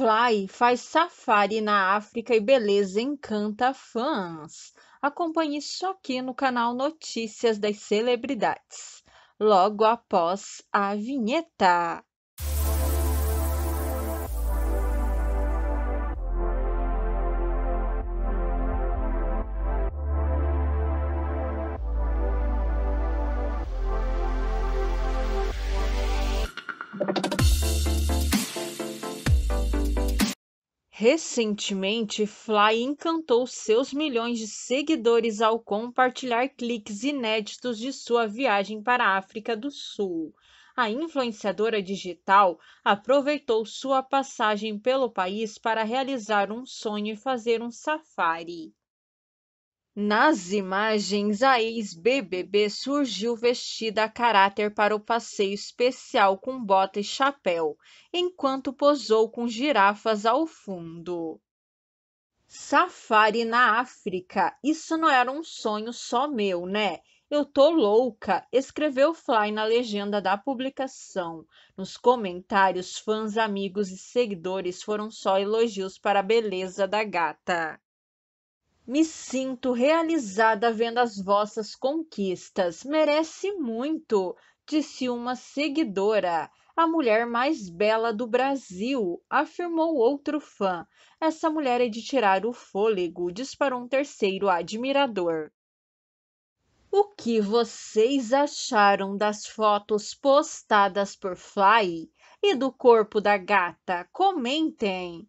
Fly faz safari na África e beleza encanta fãs. Acompanhe isso aqui no canal Notícias das Celebridades, logo após a vinheta. Recentemente, Fly encantou seus milhões de seguidores ao compartilhar cliques inéditos de sua viagem para a África do Sul. A influenciadora digital aproveitou sua passagem pelo país para realizar um sonho e fazer um safari. Nas imagens, a ex-BBB surgiu vestida a caráter para o passeio especial com bota e chapéu, enquanto posou com girafas ao fundo. Safari na África, isso não era um sonho só meu, né? Eu tô louca, escreveu Fly na legenda da publicação. Nos comentários, fãs, amigos e seguidores foram só elogios para a beleza da gata. Me sinto realizada vendo as vossas conquistas. Merece muito, disse uma seguidora. A mulher mais bela do Brasil, afirmou outro fã. Essa mulher é de tirar o fôlego, disparou um terceiro admirador. O que vocês acharam das fotos postadas por Fly e do corpo da gata? Comentem!